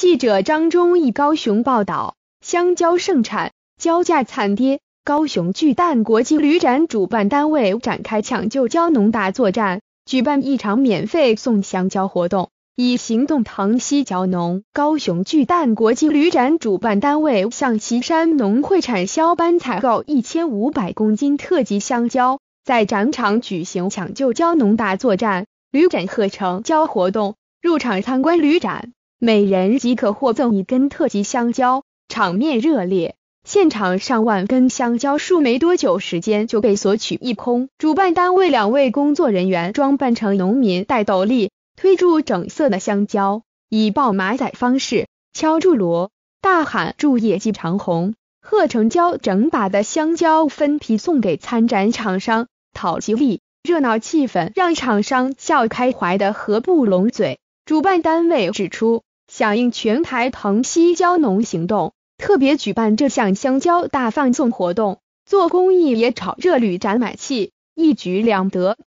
记者张忠义高雄报道：香蕉盛产，蕉价惨跌。高雄巨蛋国际旅展主办单位展开抢救蕉农大作战，举办一场免费送香蕉活动，以行动疼惜蕉农。高雄巨蛋国际旅展主办单位向岐山农会产销班采购一千五百公斤特级香蕉，在展场举行抢救蕉农大作战旅展和成交活动，入场参观旅展。每人即可获赠一根特级香蕉，场面热烈。现场上万根香蕉树没多久时间就被索取一空。主办单位两位工作人员装扮成农民，戴斗笠，推住整色的香蕉，以抱马仔方式敲住锣，大喊“祝业绩长虹，贺成交”。整把的香蕉分批送给参展厂商讨吉利，热闹气氛让厂商笑开怀的合不拢嘴。主办单位指出。响应全台藤西蕉农行动，特别举办这项香蕉大放送活动，做公益也炒热旅展买气，一举两得。